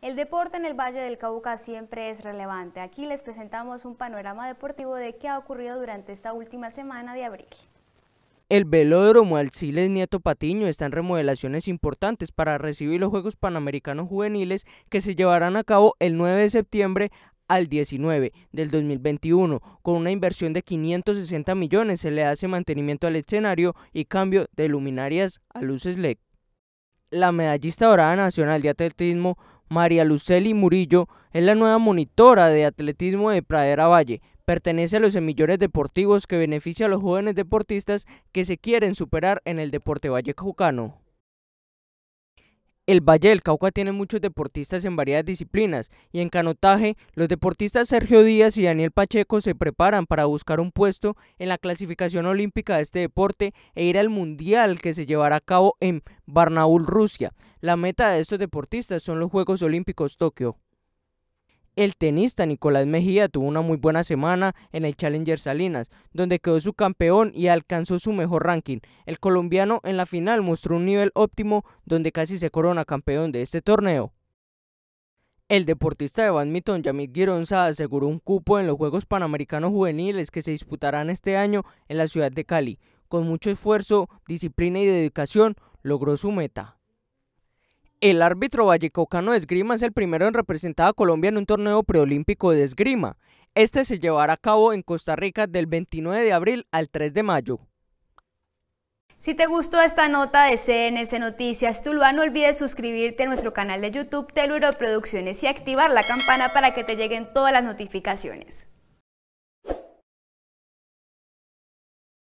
El deporte en el Valle del Cauca siempre es relevante. Aquí les presentamos un panorama deportivo de qué ha ocurrido durante esta última semana de abril. El velódromo Alciles Nieto Patiño está en remodelaciones importantes para recibir los Juegos Panamericanos Juveniles que se llevarán a cabo el 9 de septiembre al 19 del 2021. Con una inversión de 560 millones se le hace mantenimiento al escenario y cambio de luminarias a luces LED. La medallista dorada nacional de atletismo María Luceli Murillo es la nueva monitora de atletismo de Pradera Valle. Pertenece a los semillores deportivos que beneficia a los jóvenes deportistas que se quieren superar en el deporte vallecaucano. El Valle del Cauca tiene muchos deportistas en varias disciplinas y en canotaje los deportistas Sergio Díaz y Daniel Pacheco se preparan para buscar un puesto en la clasificación olímpica de este deporte e ir al mundial que se llevará a cabo en Barnaul, Rusia. La meta de estos deportistas son los Juegos Olímpicos Tokio. El tenista Nicolás Mejía tuvo una muy buena semana en el Challenger Salinas, donde quedó su campeón y alcanzó su mejor ranking. El colombiano en la final mostró un nivel óptimo donde casi se corona campeón de este torneo. El deportista de badminton Yamit Gironza aseguró un cupo en los Juegos Panamericanos Juveniles que se disputarán este año en la ciudad de Cali. Con mucho esfuerzo, disciplina y dedicación, logró su meta. El árbitro vallecocano de esgrima es el primero en representar a Colombia en un torneo preolímpico de esgrima. Este se llevará a cabo en Costa Rica del 29 de abril al 3 de mayo. Si te gustó esta nota de Cns Noticias Tuluá, no olvides suscribirte a nuestro canal de YouTube Teluro Producciones y activar la campana para que te lleguen todas las notificaciones.